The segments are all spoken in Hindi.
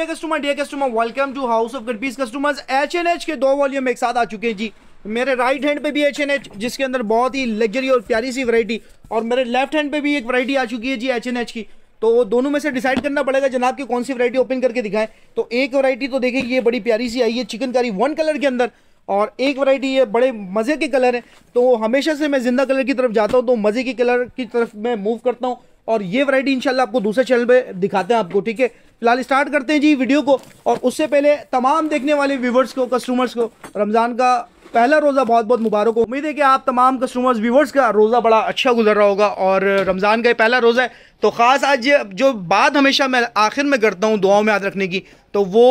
dear customer dear customer welcome to house of cut piece customers H N H के दो वॉल्यूम एक साथ आ चुके हैं जी मेरे राइट हैंड पे भी एच एन एच जिसके अंदर बहुत ही लग्जरी और प्यारी सी वैरायटी और मेरे लेफ्ट हैंड पे भी एक वैरायटी आ चुकी है जी एच एन एच की तो दोनों में से डिसाइड करना पड़ेगा जनाब की कौन सी वैरायटी ओपन करके दिखाएं तो एक वैरायटी तो देखें ये बड़ी प्यारी सी आई है चिकनकारी वन कलर के अंदर और एक वैरायटी ये बड़े मज़े के कलर हैं तो हमेशा से मैं जिंदा कलर की तरफ जाता हूँ तो मज़े के कलर की तरफ मैं मूव करता हूँ और ये वैरायटी इंशाल्लाह आपको दूसरे चैनल पे दिखाते हैं आपको ठीक है फिलहाल स्टार्ट करते हैं जी वीडियो को और उससे पहले तमाम देखने वाले व्यूवर्स को कस्टमर्स को रमज़ान का पहला रोज़ा बहुत बहुत मुबारक हो उम्मीद है कि आप तमाम कस्टमर्स व्यूवर्स का रोज़ा बड़ा अच्छा गुजर रहा होगा और रमज़ान का पहला रोज़ा है तो ख़ास आज जो बात हमेशा मैं आखिर में करता हूँ दुआओं में याद रखने की तो वो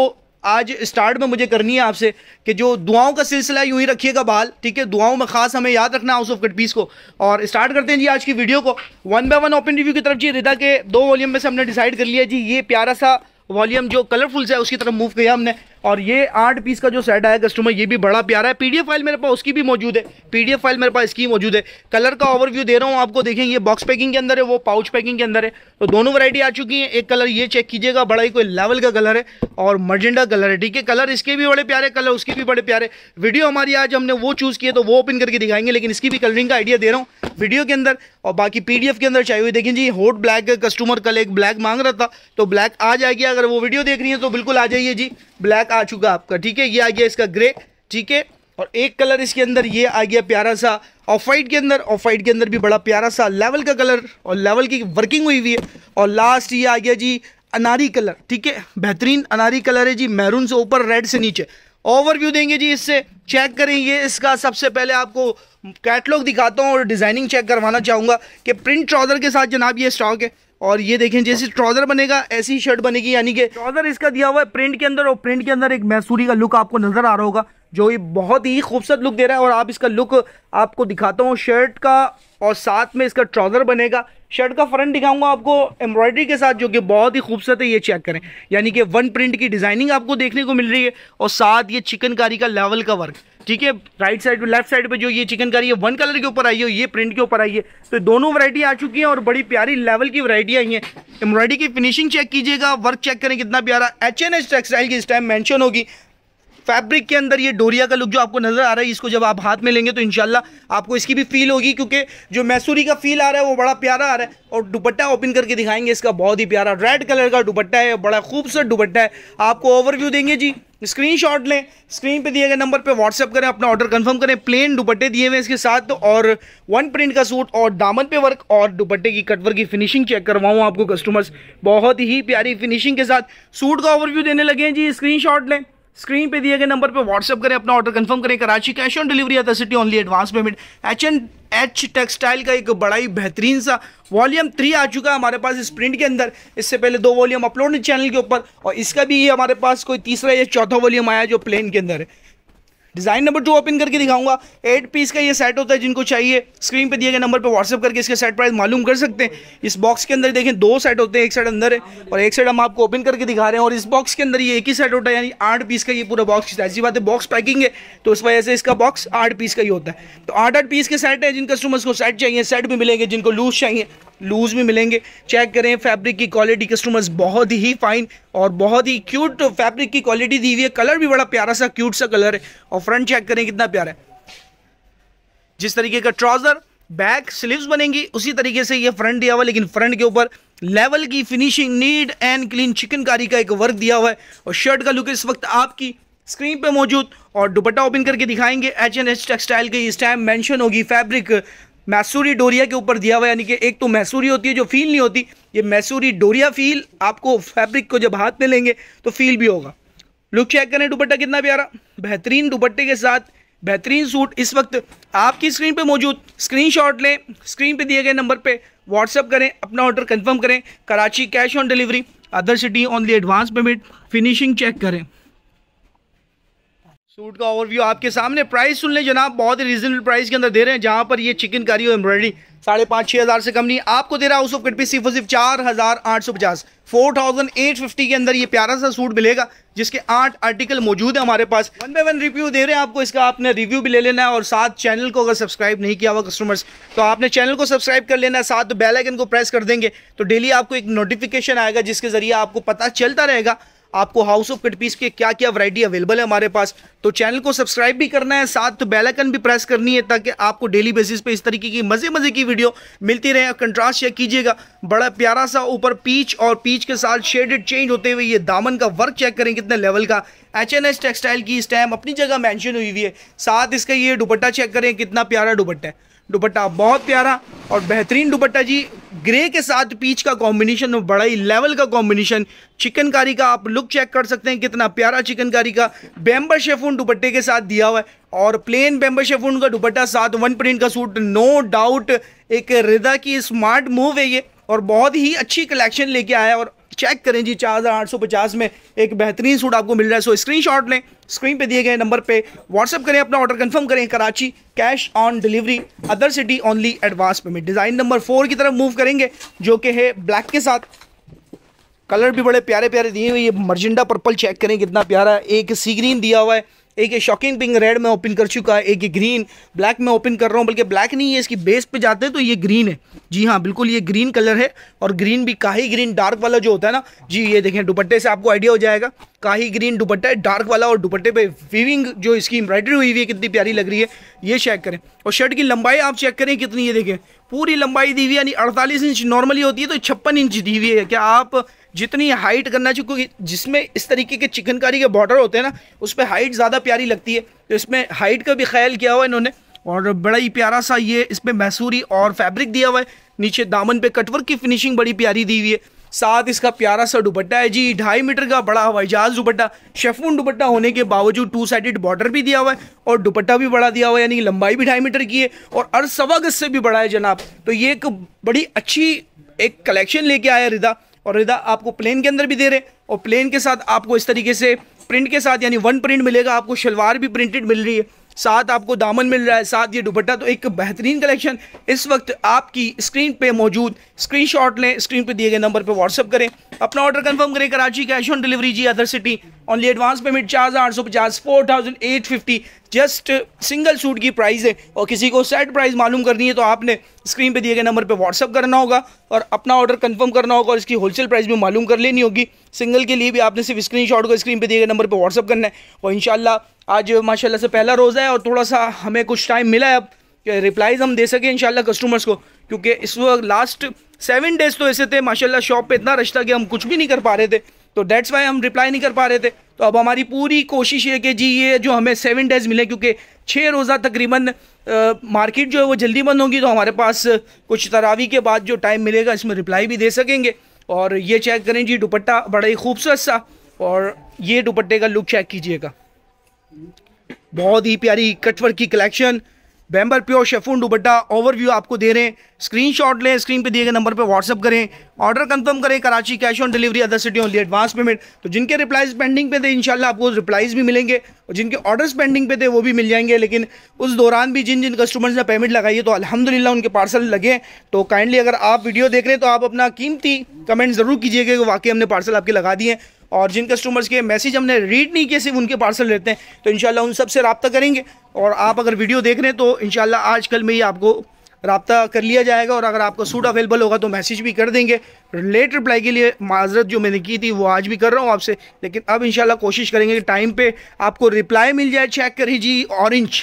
आज स्टार्ट में मुझे करनी है आपसे कि जो दुआओं का सिलसिला यूं ही रखिएगा बाल ठीक है दुआओं में खास हमें याद रखना हाउस ऑफ कटपीस को और स्टार्ट करते हैं जी आज की वीडियो को one by one open review की तरफ जी रिदा के दो वॉल्यूम में से हमने डिसाइड कर लिया जी ये प्यारा सा वॉल्यूम जो कलरफुल सा है उसकी तरफ मूव किया हमने और ये आठ पीस का जो सेट आया कस्टमर ये भी बड़ा प्यारा है पीडीएफ फाइल मेरे पास उसकी भी मौजूद है पीडीएफ फाइल मेरे पास इसकी मौजूद है कलर का ओवरव्यू दे रहा हूँ आपको देखें ये बॉक्स पैकिंग के अंदर है वो पाउच पैकिंग के अंदर है तो दोनों वरायटी आ चुकी है एक कलर ये चेक कीजिएगा बड़ा ही कोई लेवल का कलर है और मर्जेंडा कलर है ठीक है कलर इसके भी बड़े प्यारे कलर उसके भी बड़े प्यारे वीडियो हमारी आज हमने वो चूज़ किए तो वो ओपन करके दिखाएंगे लेकिन इसकी भी कलरिंग का आइडिया दे रहा हूँ वीडियो के अंदर और बाकी पीडीएफ के अंदर चाहिए हुई देखें जी होट ब्लैक कस्टमर कल एक ब्लैक मांग रहा था तो ब्लैक आ जाएगी अगर वो वीडियो देख रही है तो बिल्कुल आ जाइए जी ब्लैक आ चुका आपका ठीक है ये आ गया इसका ग्रे ठीक है और एक कलर इसके अंदर ये आ गया प्यारा सा ऑफ वाइट के अंदर ऑफ वाइट के अंदर भी बड़ा प्यारा सा लेवल का कलर और लेवल की वर्किंग हुई हुई है और लास्ट ये आ गया जी अनारी कलर ठीक है बेहतरीन अनारी कलर है जी मैरून से ऊपर रेड से नीचे ओवरव्यू देंगे जी इससे चेक करेंगे इसका सबसे पहले आपको कैटलॉग दिखाता हूँ और डिज़ाइनिंग चेक करवाना चाहूँगा कि प्रिंट ट्राउज़र के साथ जनाब ये स्टॉक है और ये देखें जैसे ट्राउजर बनेगा ऐसी ही शर्ट बनेगी यानी कि ट्राउजर इसका दिया हुआ है प्रिंट के अंदर और प्रिंट के अंदर एक मैसूरी का लुक आपको नजर आ रहा होगा जो ये बहुत ही खूबसूरत लुक दे रहा है और आप इसका लुक आपको दिखाता हूँ शर्ट का और साथ में इसका ट्राउज़र बनेगा शर्ट का फ्रंट दिखाऊंगा आपको एम्ब्रॉयडरी के साथ जो कि बहुत ही खूबसूरत है ये चेक करें यानी कि वन प्रिंट की डिज़ाइनिंग आपको देखने को मिल रही है और साथ ये चिकनकारी का लेवल का वर्क ठीक है राइट साइड में लेफ्ट साइड पे जो ये चिकन करी है वन कलर के ऊपर आई है ये प्रिंट के ऊपर आई है तो दोनों वरायटी आ चुकी हैं और बड़ी प्यारी लेवल की वरायटी आई है एम्ब्रॉयडरी की फिनिशिंग चेक कीजिएगा वर्क चेक करें कितना प्यारा एच एन टेक्सटाइल की इस टाइम मैंशन होगी फैब्रिक के अंदर ये डोरिया का लुक जो आपको नज़र आ रहा है इसको जब आप हाथ में लेंगे तो इनशाला आपको इसकी भी फील होगी क्योंकि जो मैसूरी का फील आ रहा है वो बड़ा प्यारा आ रहा है और दुपट्टा ओपन करके दिखाएंगे इसका बहुत ही प्यारा रेड कलर का दुपट्टा है बड़ा खूबसूरत दुपट्टा है आपको ओवरव्यू देंगे जी स्क्रीनशॉट लें स्क्रीन पे दिए गए नंबर पे व्हाट्सअप करें अपना ऑर्डर कंफर्म करें प्लेन दुपट्टे दिए हुए इसके साथ तो और वन प्रिंट का सूट और दामन पे वर्क और दुपट्टे की कटवर की फिनिशिंग चेक करवाऊँ आपको कस्टमर्स बहुत ही प्यारी फिनिशिंग के साथ सूट का ओवरव्यू देने लगे हैं जी स्क्रीन लें स्क्रीन पे दिए गए नंबर पे व्हाट्सअप करें अपना ऑर्डर कंफर्म करें Karachi cash on delivery other city only advance payment H and H textile का एक बड़ा ही बेहतरीन सा वॉल्यूम थ्री आ चुका है हमारे पास इस प्रिंट के अंदर इससे पहले दो वॉल्यूम अपलोड चैनल के ऊपर और इसका भी हमारे पास कोई तीसरा या चौथा वॉल्यूम आया जो प्लेन के अंदर है डिज़ाइन नंबर टू ओपन करके दिखाऊंगा एट पीस का ये सेट होता है जिनको चाहिए स्क्रीन पे दिए गए नंबर पे व्हाट्सअप करके इसके सेट प्राइस मालूम कर सकते हैं इस बॉक्स के अंदर देखें दो सेट होते हैं एक सेट अंदर है और एक सेट हम आपको ओपन करके दिखा रहे हैं और इस बॉक्स के अंदर ये एक ही सेट होता है यानी आठ पीस का ये पूरा बॉक्स ऐसी बात है बॉक्स पैकिंग है तो उस वजह से इसका बॉक्स आठ पीस का ही होता है तो आठ आठ पीस के सेट है जिन कस्टमर्स को सेट चाहिए सेट भी मिलेंगे जिनको लूज चाहिए लूज़ में मिलेंगे चेक करें फैब्रिक की क्वालिटी कस्टमर्स बहुत ही फाइन और बहुत ही क्यूट फैब्रिक की क्वालिटी दी हुई है कलर भी बड़ा प्यारा सा क्यूट सा कलर है और फ्रंट चेक करें कितना प्यारा है जिस तरीके का ट्राउज़र बैक स्लीव्स बनेंगी उसी तरीके से ये फ्रंट दिया हुआ लेकिन फ्रंट के ऊपर लेवल की finishing neat and clean chikankari का एक वर्क दिया हुआ है और शर्ट का लुक इस वक्त आपकी स्क्रीन पे मौजूद और दुपट्टा ओपन करके दिखाएंगे एच एन एच टेक्सटाइल की इस टाइम मेंशन होगी फैब्रिक मैसूरी डोरिया के ऊपर दिया हुआ यानी कि एक तो मैसूरी होती है जो फील नहीं होती ये मैसूरी डोरिया फील आपको फैब्रिक को जब हाथ में लेंगे तो फील भी होगा लुक चेक करें दुपट्टा कितना प्यारा बेहतरीन दुपट्टे के साथ बेहतरीन सूट इस वक्त आपकी स्क्रीन पे मौजूद स्क्रीनशॉट लें स्क्रीन पे दिए गए नंबर पे व्हाट्सअप करें अपना ऑर्डर कंफर्म करें Karachi cash on delivery other city only advance payment finishing check करें सूट का ओवरव्यू आपके सामने प्राइस सुन ले जनाब बहुत ही रीजनेबल प्राइस के अंदर दे रहे हैं जहाँ पर ये चिकन कारी और एम्ब्रॉयडरी साढ़े पाँच छः हज़ार से कम नहीं आपको दे रहा है उस ऑफ कटपी सिर्फ सिर्फ चार हज़ार आठ सौ पचास फोर थाउजेंड एट फिफ्टी के अंदर ये प्यारा सा सूट मिलेगा जिसके आठ आर्टिकल मौजूद है हमारे पास वन बाई वन रिव्यू दे रहे हैं आपको इसका आपने रिव्यू भी ले लेना है और साथ चैनल को अगर सब्सक्राइब नहीं किया हुआ कस्टमर्स तो आपने चैनल को सब्सक्राइब कर लेना है साथ बेलाइकन को प्रेस कर देंगे तो डेली आपको एक नोटिफिकेशन आएगा जिसके ज़रिए आपको पता चलता रहेगा आपको हाउस ऑफ कटपीस के क्या क्या वैरायटी अवेलेबल है हमारे पास तो चैनल को सब्सक्राइब भी करना है साथ बेल तो आइकन भी प्रेस करनी है ताकि आपको डेली बेसिस पे इस तरीके की मज़े मज़े की वीडियो मिलती रहे कंट्रास्ट चेक कीजिएगा बड़ा प्यारा सा ऊपर पीच और पीच के साथ शेडेड चेंज होते हुए ये दामन का वर्क चेक करें कितने लेवल का एच एन एस टेक्सटाइल की इस टाइम अपनी जगह मैंशन हुई हुई है साथ इसका ये दुपट्टा चेक करें कितना प्यारा दुपट्टा है दुपट्टा बहुत प्यारा और बेहतरीन दुपट्टा जी ग्रे के साथ पीच का कॉम्बिनेशन और बड़ा ही लेवल का कॉम्बिनेशन चिकनकारी का आप लुक चेक कर सकते हैं कितना प्यारा चिकनकारी का बेम्बर शेफून दुपट्टे के साथ दिया हुआ है और प्लेन बेम्बर शेफून का दुपट्टा साथ वन प्रिंट का सूट नो डाउट एक रिदा की स्मार्ट मूव है ये और बहुत ही अच्छी कलेक्शन लेके आया और चेक करें जी चार में एक बेहतरीन सूट आपको मिल रहा है सो स्क्रीन लें स्क्रीन पे दिए गए नंबर पे व्हाट्सअप करें अपना ऑर्डर कंफर्म करें Karachi cash on delivery other city only advance payment design number four की तरफ मूव करेंगे जो कि है ब्लैक के साथ कलर भी बड़े प्यारे प्यारे दिए हुए ये मर्जेंडा पर्पल चेक करें कितना प्यारा है एक सी ग्रीन दिया हुआ है एक ये शॉकिंग पिंक रेड में ओपन कर चुका है एक ये ग्रीन ब्लैक में ओपन कर रहा हूँ बल्कि ब्लैक नहीं है इसकी बेस पे जाते हैं तो ये ग्रीन है जी हाँ बिल्कुल ये ग्रीन कलर है और ग्रीन भी काही ग्रीन डार्क वाला जो होता है ना जी ये देखें दुपट्टे से आपको आइडिया हो जाएगा काही ग्रीन दुपट्टा है डार्क वाला और दुपट्टे पे वीविंग जो इसकी एम्ब्रॉयडरी हुई हुई है कितनी प्यारी लग रही है ये चेक करें और शर्ट की लंबाई आप चेक करें कितनी ये देखें पूरी लंबाई दी हुई यानी अड़तालीस इंच नॉर्मली होती है तो छप्पन इंच दी हुई है क्या आप जितनी हाइट करना चाहिए क्योंकि जिसमें इस तरीके के चिकनकारी के बॉर्डर होते हैं ना उस पर हाइट ज़्यादा प्यारी लगती है तो इसमें हाइट का भी ख्याल किया हुआ इन्होंने और बड़ा ही प्यारा सा ये इसमें मैसूरी और फैब्रिक दिया हुआ है नीचे दामन पे कटवर्क की फिनिशिंग बड़ी प्यारी दी हुई है साथ इसका प्यारा सा दुपट्टा है जी ढाई मीटर का बड़ा हवाई जहाज दुपट्टा शेफून दुपट्टा होने के बावजूद टू साइडेड बॉर्डर भी दिया हुआ है और दुपट्टा भी बड़ा दिया हुआ है यानी लंबाई भी ढाई मीटर की है और अर्ध सवा गज से भी बड़ा है जनाब तो ये एक बड़ी अच्छी एक कलेक्शन लेके आया रिदा और रिदा आपको प्लेन के अंदर भी दे रहे और प्लेन के साथ आपको इस तरीके से प्रिंट के साथ यानी वन प्रिंट मिलेगा आपको शलवार भी प्रिंटेड मिल रही है साथ आपको दामन मिल रहा है साथ ये दुपट्टा तो एक बेहतरीन कलेक्शन इस वक्त आपकी स्क्रीन पे मौजूद स्क्रीनशॉट लें स्क्रीन पे दिए गए नंबर पे व्हाट्सअप करें अपना ऑर्डर कंफर्म करें कराची कैश ऑन डिलीवरी जी other city only advance payment चार हज़ार आठ सौ पचास four thousand eight fifty just single suit की प्राइस है और किसी को सेट प्राइस मालूम करनी है तो आपने स्क्रीन पे दिए गए नंबर पे व्हाट्सअप करना होगा और अपना ऑर्डर कंफर्म करना होगा और इसकी होलसेल प्राइस भी मालूम कर लेनी होगी सिंगल के लिए भी आपने सिर्फ स्क्रीन को स्क्रीन पर दिए गए नंबर पर व्हाट्सअप करना है और इंशाल्लाह आज माशाल्लाह से पहला रोज़ा है और थोड़ा सा हमें कुछ टाइम मिला है अब रिप्लाइज़ हम दे सकें इन कस्टमर्स को क्योंकि इस वक्त लास्ट सेवन डेज़ तो ऐसे थे माशाल्लाह शॉप पे इतना रश था कि हम कुछ भी नहीं कर पा रहे थे तो डेट्स वाई हम रिप्लाई नहीं कर पा रहे थे तो अब हमारी पूरी कोशिश है कि जी ये जो हमें सेवन डेज़ मिले क्योंकि छः रोज़ा तकरीबन मार्केट जो है वो जल्दी बंद होगी तो हमारे पास कुछ तरावी के बाद जो टाइम मिलेगा इसमें रिप्लाई भी दे सकेंगे और ये चेक करें जी दुपट्टा बड़ा ही खूबसूरत सा और ये दुपट्टे का लुक चेक कीजिएगा बहुत ही प्यारी कटवर की collection bamber pure chiffon dupatta overview आपको दे रहे हैं स्क्रीनशॉट लें स्क्रीन पे दिए गए नंबर पे व्हाट्सअप करें ऑर्डर कंफर्म करें Karachi cash on delivery other city only advance payment तो जिनके रिप्लाइज पेंडिंग पे थे इंशाल्लाह आपको रिप्लाइज भी मिलेंगे और जिनके ऑर्डर्स पेंडिंग पे थे वो भी मिल जाएंगे लेकिन उस दौरान भी जिन जिन कस्टमर्स ने पेमेंट लगाई है तो अलहमदिल्ला उनके पार्सल लगे तो काइंडली अगर आप वीडियो देख रहे हैं तो आप अपना कीमती कमेंट ज़रूर कीजिएगा कि वाकई हमने पार्सल आपके लगा दिए हैं और जिन कस्टमर्स के मैसेज हमने रीड नहीं किए सिर्फ उनके पार्सल लेते हैं तो इन उन सब से रबता करेंगे और आप अगर वीडियो देख रहे हैं तो इन आज कल में ही आपको रबता कर लिया जाएगा और अगर आपका सूट अवेलेबल होगा तो मैसेज भी कर देंगे लेट रिप्लाई के लिए माजरत जो मैंने की थी वो आज भी कर रहा हूँ आपसे लेकिन अब इन कोशिश करेंगे कि टाइम पर आपको रिप्लाई मिल जाए चेक ही जी औरेंज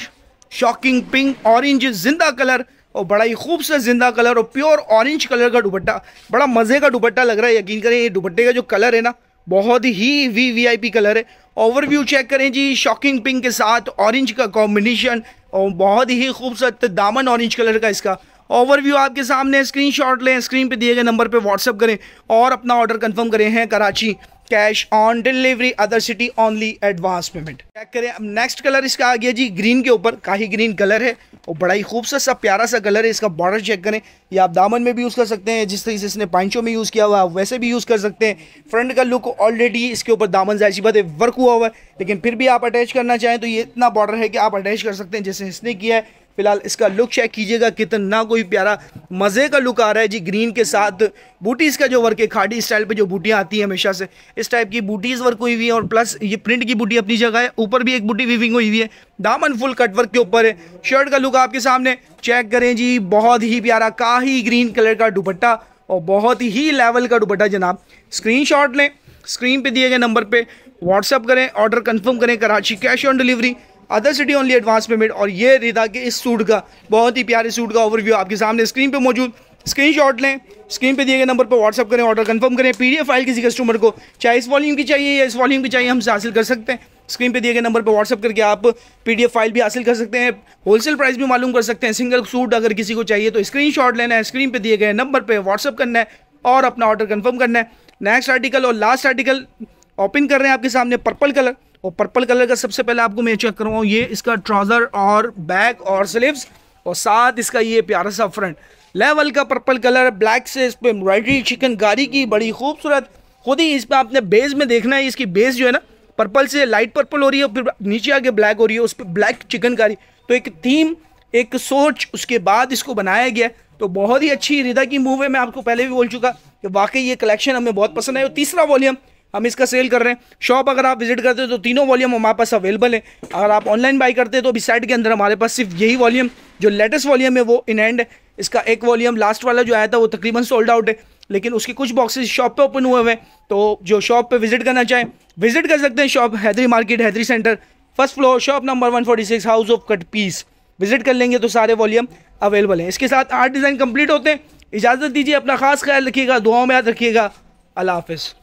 शॉकिंग पिंक ऑरेंज जिंदा कलर और बड़ा ही खूबसूरत जिंदा कलर और प्योर ऑरेंज कलर का दुपट्टा बड़ा मज़े का दुपट्टा लग रहा है यकीन करें ये दुपट्टे का जो कलर है ना बहुत ही V V I P colour है ओवरव्यू चेक करें जी शॉकिंग पिंक के साथ ऑरेंज का कॉम्बिनेशन और बहुत ही खूबसूरत दामन ऑरेंज कलर का इसका ओवरव्यू आपके सामने स्क्रीनशॉट लें स्क्रीन पे दिए गए नंबर पे व्हाट्सअप करें और अपना ऑर्डर कंफर्म करें हैं Karachi cash on delivery other city only advance payment check करें अब नेक्स्ट कलर इसका आ गया जी ग्रीन के ऊपर काही ग्रीन कलर है और बड़ा ही खूबसूरत सा प्यारा सा कलर है इसका बॉर्डर चेक करें ये आप दामन में भी यूज़ कर सकते हैं जिस तरीके से इसने पैंचों में यूज़ किया हुआ है वैसे भी यूज़ कर सकते हैं फ्रंट का लुक ऑलरेडी इसके ऊपर दामन जैसी बात है वर्क हुआ हुआ है लेकिन फिर भी आप अटैच करना चाहें तो ये इतना बॉर्डर है कि आप अटैच कर सकते हैं जैसे इसने किया है फिलहाल इसका लुक चेक कीजिएगा कितना कोई प्यारा मज़े का लुक आ रहा है जी ग्रीन के साथ बूटीज़ का जो वर्क है खाड़ी स्टाइल पे जो बूटियाँ आती हैं हमेशा से इस टाइप की बूटीज़ वर्क हुई हुई है और प्लस ये प्रिंट की बूटी अपनी जगह है ऊपर भी एक बूटी वीविंग हुई हुई है दामन फुल कटवर्क के ऊपर है शर्ट का लुक आपके सामने चेक करें जी बहुत ही प्यारा का ग्रीन कलर का दुपट्टा और बहुत ही लेवल का दुपट्टा जनाब स्क्रीन लें स्क्रीन पे दिए गए नंबर पे व्हाट्सअप करें ऑर्डर कंफर्म करें Karachi cash on delivery other city only advance payment और ये रिदा के इस सूट का बहुत ही प्यारे सूट का ओवरव्यू आपके सामने स्क्रीन पे मौजूद स्क्रीनशॉट लें स्क्रीन पे दिए गए नंबर पर व्हाट्सअप करें ऑर्डर कंफर्म करें पीडीएफ फाइल किसी कस्टमर को चाहे इस वॉल्यूम की चाहिए या इस वॉल्यूम की चाहिए हमसे हासिल कर सकते हैं स्क्रीन पे दिए गए नंबर पर व्हाट्सअप करके आप पीडीएफ फाइल भी हासिल कर सकते हैं होलसेल प्राइस भी मालूम कर सकते हैं सिंगल सूट अगर किसी को चाहिए तो स्क्रीन लेना है स्क्रीन पर दिए गए नंबर पर व्हाट्सअप करना है और अपना ऑर्डर कन्फर्म करना है नेक्स्ट आर्टिकल और लास्ट आर्टिकल ओपन कर रहे हैं आपके सामने पर्पल कलर और पर्पल कलर का सबसे पहले आपको मैं चेक करवाऊँ ये इसका ट्राउज़र और बैक और स्लीव्स और साथ इसका ये प्यारा सा फ्रंट लेवल का पर्पल कलर ब्लैक से इस पर एम्ब्रॉयडरी गारी की बड़ी खूबसूरत खुद ही इस पर आपने बेस में देखना है इसकी बेस जो है ना पर्पल से लाइट पर्पल हो रही है फिर नीचे आके ब्लैक हो रही है उस पर ब्लैक चिकनकारी तो एक थीम एक सोच उसके बाद इसको बनाया गया तो बहुत ही अच्छी रिदा की मूव है मैं आपको पहले भी बोल चुका कि वाकई ये कलेक्शन हमें बहुत पसंद है और तीसरा वॉल्यूम हम इसका सेल कर रहे हैं शॉप अगर आप विजिट करते हो तो तीनों वॉल्यूम हमारे पास अवेलेबल है अगर आप ऑनलाइन बाई करते हैं तो अभी साइट के अंदर हमारे पास सिर्फ यही वॉल्यूम जो लेटेस्ट वॉल्यूम है वो इन हैंड है इसका एक वॉल्यूम लास्ट वाला जो आया था वो तकरीबन सोल्ड आउट है लेकिन उसके कुछ बॉक्सेस शॉप पे ओपन हुए हुए हैं तो जो शॉप पे विजिट करना चाहें विजिट कर सकते हैं shop Haidery market Haidery centre first floor shop number 146 house of cut piece visit कर लेंगे तो सारे वॉल्यूम अवेलेबल हैं इसके साथ आठ डिज़ाइन कंप्लीट होते हैं इजाज़त दीजिए अपना खास ख्याल रखिएगा दुआओं में याद रखिएगा अल्लाह हाफिज़